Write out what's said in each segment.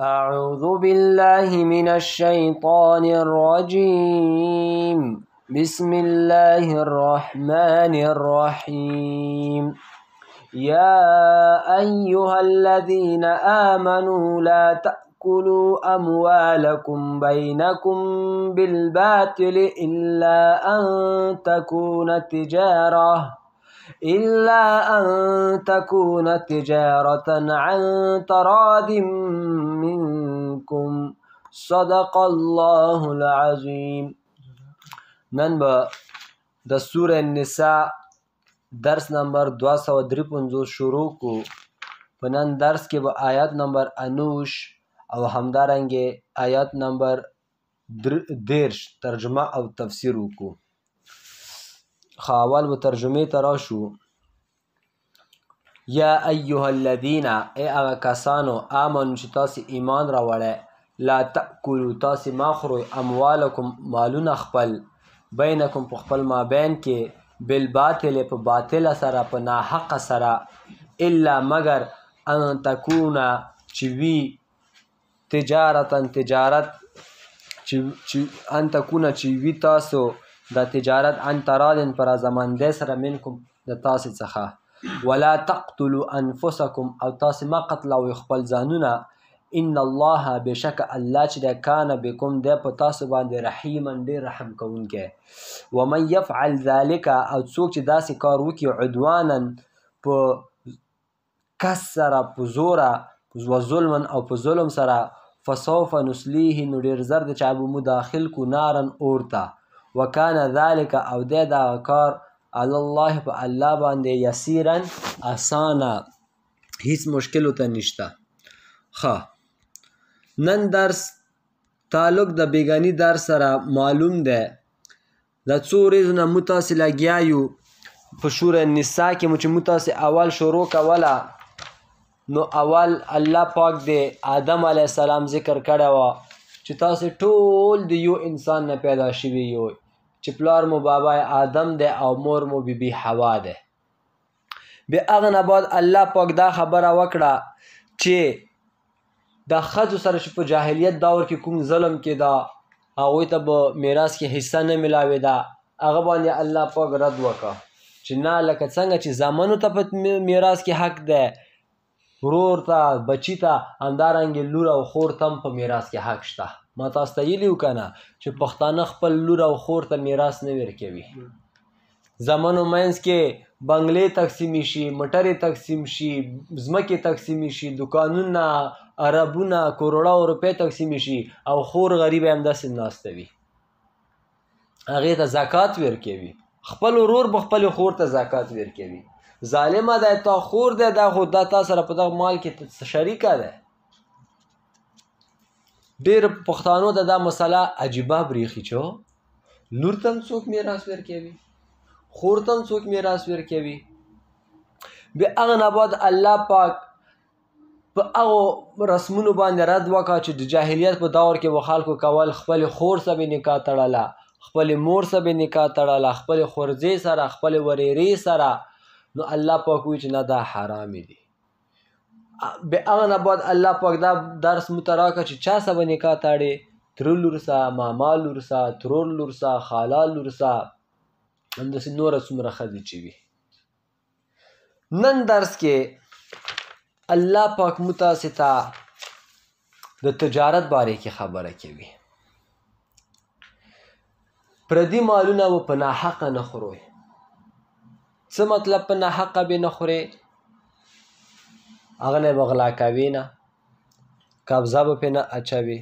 أعوذ بالله من الشيطان الرجيم بسم الله الرحمن الرحيم يا أيها الذين آمنوا لا تأكلوا أموالكم بينكم بالباطل إلا أن تكون تجارةً إلا أن تكون تجارة عن تراد منكم صدق الله العظیم نن به د سوره النساء درس نمبر 253 شروع کو په نن درس کې به آیات نمبر 19 او همدارنګه آیات نمبر 13 ترجمه او تفسیر وکړو خاول و ترجمه تراشو یا ایها الذین ای هغه کسانو امنو چې تاسو ایمان راوړی لا تاکلوا تاسو ما خورئ اموالکم مالونه خپل بینکم په خپل مابین کې بالباطل په باطل سره په ناحق سره الا مگر ان تکونا چې وی تجارتن تجارت چې ان تکونه چې وی تاسو د تجارت ان ترادن پر زمان د سره منکم د تاسو څخه ولا تقتلوا انفسکم او تاسو ما قتلوي خپل ځانونه ان الله بشک الله چې د کان بكم د پتا سو باندې رحیم ډیر رحم کوونکې و من يفعل ذلك او څوک چې داسې کار وکي عدوانا په کسره په زورا و ظلمن او په ظلم سره فسوف نسلیه نو ډیر زر د چابو مداخل کو نارن اورتا وکانه ذلك او د دا کار الله په الله باندې یسیرا اسانه هیڅ مشکل ته نشته ښه نن درس تعلق د بیگانی درس سره معلوم ده د څو ورځو نه متاسې لګیا یو په شور النساء کې مو چې متاسې اول شروع کوله نو اول الله پاک دې آدم علی السلام ذکر کړی و چې تاسو ټول د یو انسان نه پیدا شوي یو چې پلار مو بابا آدم دی او مور مو بیبي حوا دی بیا هغه نه بعد الله پاک دا خبره وکړه چې د ښځو سره چې په جاهلیت دور کې کوم ظلم کې دا هغوی ته به میراث کې حصه نه میلاوېده هغه باندې الله پاک رد وکړه چې نه لکه څنګه چې زامنو ته په میراث کې حق دی ورور ته بچی ته همدارنګې لور او خور تم په میراث کې حق شته ما تاسو ته ویلي کنه چې پښتانه خپل لور او خور ته میراث نه ورکوي زمانو مینس کې بنگلې تقسیم شي مټرې تقسیم شي ځمکې تقسیم شي دکانونه عربونه کروڑا روپۍ تقسیم شي او خور غریب هم داسې ناسته وي هغې ته زکات ورکوي خپل ورور به خپل خور ته زکات ورکوي ظالمه دی تا خور دی دا خو دا تا سره په دغه مال کې شریکه دی ډیر پښتانو ته دا مسله عجیبه بریخي چو لور تم څوک میراث ورکوي خور تم څوک میراث ورکوي به هغه نه بعد الله پاک په هغه رسمونو باندې رد وکړه چې د جاهلیت په دور کې وخالکو کول خپل خور سره نکاح تړله خپل مور سره نکاح تړله خپل خورځې سره خپل وريري سره نو الله پاک وی چې نه دا حرام دي به هغه نه بعد الله پاک دا درس متراکه چې چا سبا نکاح تاړي ترور لورسا ماما لورسا ترور لورسا خالا لورسا همداسې نوره څومره ښځې چې وي نن درس کې الله پاک مو تاسې ته د تجارت باره کې خبره کوي پردي مالونه و په ناحقه نه خورئ څه مطلب په ناحقه به نه خورئ هغه نه به غلا کوي نه قبضه به پې نه اچوي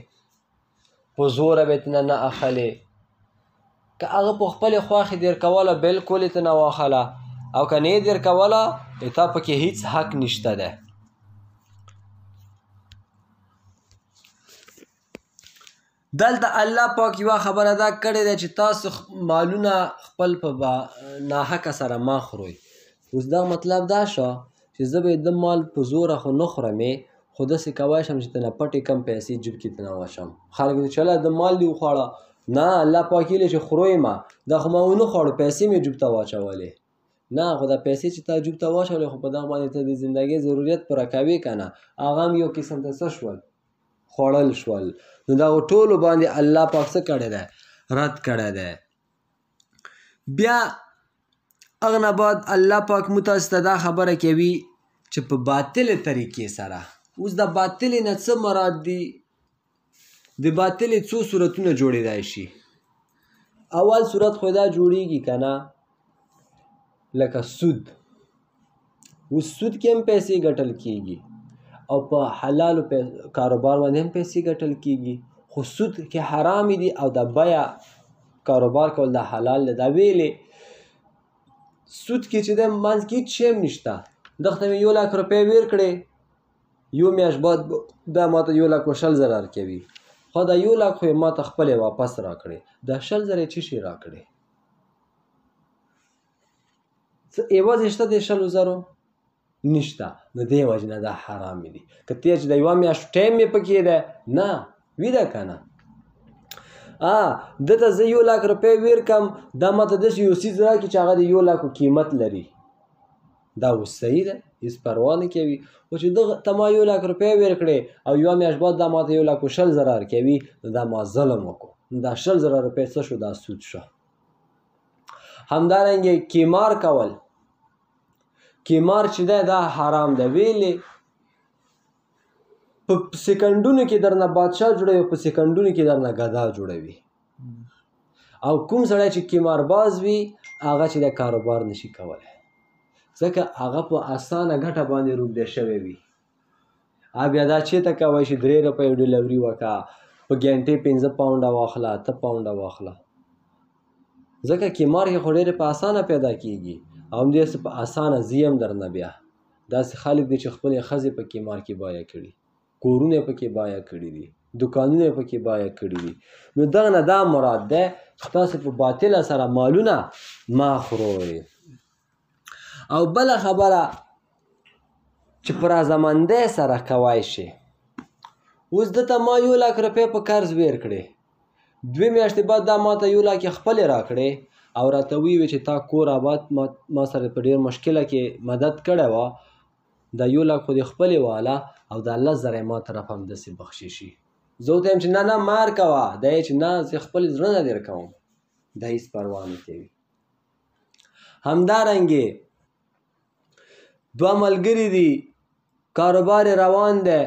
په زوره به تنه نه اخلي که هغه په خپلې خواښې دیر کوله بلکل یې ته نه واخله او که نه دیر کوله تا پکې هیڅ حق نشته دی دلته الله پاک یوه خبره دا کړې ده چې تاسو مالونه خپل په ناحقه سره مه خورئ اوس دا مطلب دا شو چې زه به د ده مال په زوره خو نه خورمې خو داسې کولی شم چې ترنه پټې کم پیسې جیب کې ترنه واچوم خلک چې الله د مال دې وخوړه نه الله پاک ویلې چې خورو یې ما دا خو ما ونه خوړو پیسې مې جیب ته واچولې نه خو دا پیسې چې تا جیب ته واچولې خو په دغه باندې ته د زندګۍ ضروریت پوره کوې که نه هغه هم یو قسم ته څه شول خوړل شول نو دغو ټولو باندې الله پاک څه کړی دی رد کړی دی بیا هغه نه بعد الله پاک مو تاسو ته دا خبره کوي چې په باطلې طریقې سره اوس د باطلې نه څه مراد دی د باطلې څو صورتونه جوړېدای شي اول صورت خو دا جوړیږي که نه لکه سود اوس سود کې هم پیسې ګټل کیږي او په حلالو کاروبار باندې هم پیسې ګټل کیږي خو سود کې حرام دی او د بیه کاروبار کول د حلال دی دا ویلې سود کې چې دی منځ کې هیڅ شی نشته دغته مې یو لک روپۍ ورکړې یو میاشت بعد دا ماته یو لک شل زره راکوي خو دا یو لک خو یې ماته خپلې واپس راکړې دا شل زره چې شي راکړې څه عوض یې شته دې شلو زرو نشته نو دې وجې نه دا حرام دي که ته چې د یوه میاشت ټایم مې پکې دی نه ویده که نه ا دته زه یو لک روپۍ ورکم دا ماته داسې یو څیز راکړي چې هغه د یو لکو قیمت لري دا اوس صحیح ده هېڅ پروا نه کوي خو چې دغه ته ما یو لک روپۍ ورکړې او یوه میاشت بعد دا ماته یو لکو شل زره ورکوي نو دا ما ظلم وکړو دا شل زره روپۍ څه شو دا سود شو همدارنګې کیمار کول کیمار چې دی دا حرام ده ویلې په سکندونو کې درنه بادشاه جوړوي په سکندونو کې درنه غدا جوړوي او کوم سړی چې کیمار باز وي هغه چې د کاروبار نشي کولای ځکه هغه په اسانه ګټه باندې روب دی شوی وي بیا دا چې ته کوی چې درې روپۍ ډیلیوري وکړه په ګنټې پنځه پاونډه واخله ته پاونډه واخله ځکه کیمار یې خو ډېرې په اسانه پیدا کیږي او همداسې په اسانه زیم درنه بیا داسې خلک دي چې خپلې ښځې په کیمار کې کی بایا کړي کورونه پکې بایع کړي دي دکانونه پکې بایع کړي دي نو دغه نه دا مراد ده تاسو په باطله سره مالونه ما خورئ او بل خبره چې پر ازمنده سره کوای شي اوس دته ما یو لک روپۍ په قرض ویر کړې دوه میاشتې بعد دا ماته یو لک خپلې راکړې او راته ویوې چې تا کور آباد ما, ما سره په ډېر مشکله کې مدد کړې وه دا یو لک خو دې خپلې واله او د الله زره ما طرف هم داسې بخششي زه ورته یم چې نه نه مار کوه دی چې نه زه خپل زړه نه در کوم دا هېڅ پروا نه کوي همدارنګې دوه ملګري دي کاروبار روان دی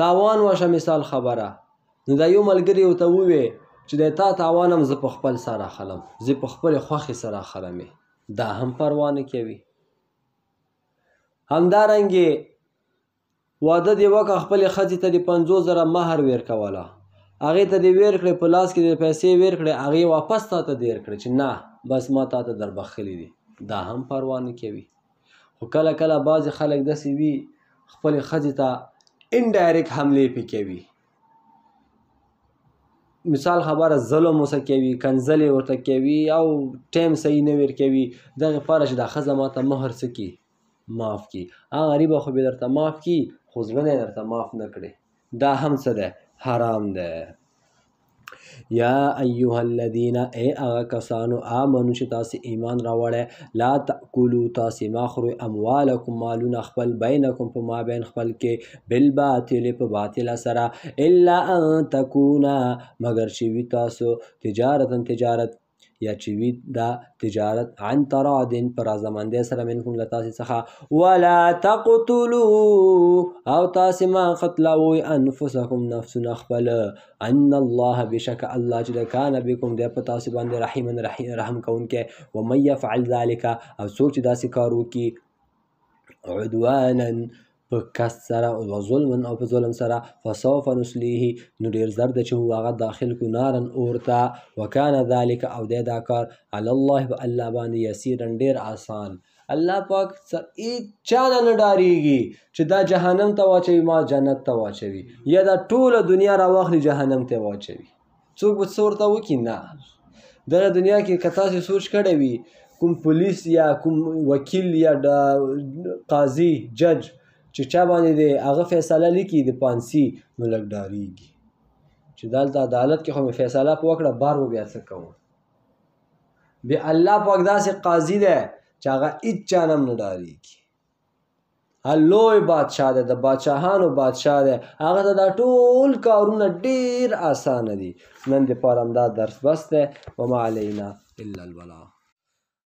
تاوان واشه مثال خبره نو دا یو ملګري ورته ووې چې د تا تاوان هم زه په خپل سره اخلم زه په خپلې خوښې سره اخلمې دا هم پروا نه کوي همدارنګې واده دې وکړه خپلې ښځې ته دې پنځوس زره مهر ورکوله هغې ته دې ورکړې په لاس کې دې پیسې ورکړې هغې واپس تا ته دې ورکړې چې نه بس ما تا ته دربخلي دي دا هم پروا نه کوي خو کله کله بعضې خلک داسې وي خپلې ښځې ته انډایرکټ حملې پې کوي مثال خبره ظلم وسه کوي کنځلې ورته کوي او ټایم صحیح نه ورکوي دغې پاره چې دا ښځه ما ته مهر څه کي معاف کي هغه غریبه خو بې درته معاف کي خو زړه دې درته معاف نه کړي دا هم څه دی حرام دی یا ایها الذین ای هغه کسانو آمنو چې تاسو ایمان راوړی لا تاکلوا تاسو ما خورئ اموالکم مالونه خپل بینکم په مابین خپل کې بالباطل په باطل سره الا ان تکونا مگر چې وی تاسو تجارت تجارت یا چې وي دا تجارت عن تراد په رازمندۍ سره منکم له تاسې څخه ولا تقتلوا او تاسې ما قتلوئ انفسکم نفسونه خپله ان الله بشک الله چې د کان بکم دی په تاسې باندې رحیما رحم کوونکی ومن یفعل ذلک او څوک چې داسې کار وکړي عدوانا په کس سره و ظلمن او په ظلم سره فسوف نسلیه نو ډیر زر ده چې مو هغه داخل کو نارن اور ته وکانه ذلک او دی دا کار علی الله په الله باندې یسیرا ډیر آسان الله پاک هیڅ چا نه ډاریږي چې دا جهنم ته واچوي ما جنت ته واچوي یا دا ټوله دنیا راواخلي جهنم ته واچوي څوک به څه ورته وکړي نه دغه دنیا کې که تاسې سوچ کړی وي کوم پولیس یا کوم وکیل یا قاضي جج چې چا باندې د هغه فیصله لیکي د پانسي نو لږ ډاریږي چې دلته عدالت کې خو مې فیصله په وکړه بار به بیا څه کوم بیا الله پاک داسې قاضي دی چې هغه هیڅ چا نه هم نه ډاریږي هغه لوی بادشاه دی د بادشاهانو بادشاه دی هغه ته دا ټول کارونه ډیر اسانه دي نن دپاره همدا درس بس دی وما علینا الا البلاغ